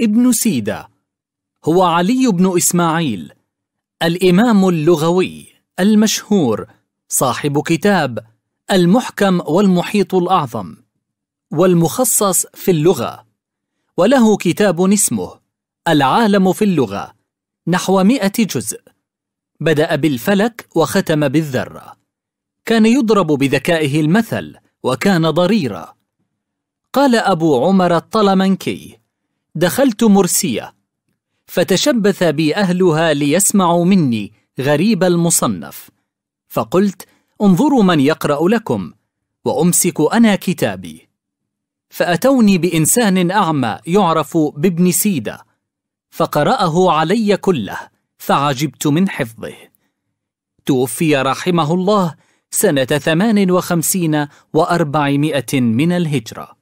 ابن سيدة هو علي بن إسماعيل الإمام اللغوي المشهور صاحب كتاب المحكم والمحيط الأعظم والمخصص في اللغة وله كتاب اسمه العالم في اللغة نحو مئة جزء بدأ بالفلك وختم بالذرة كان يضرب بذكائه المثل وكان ضريرا قال أبو عمر الطلمنكي دخلت مرسية فتشبث بي أهلها ليسمعوا مني غريب المصنف فقلت انظروا من يقرأ لكم وأمسك أنا كتابي فأتوني بإنسان أعمى يعرف بابن سيدة فقرأه علي كله فعجبت من حفظه توفي رحمه الله سنة ثمان وخمسين وأربعمائة من الهجرة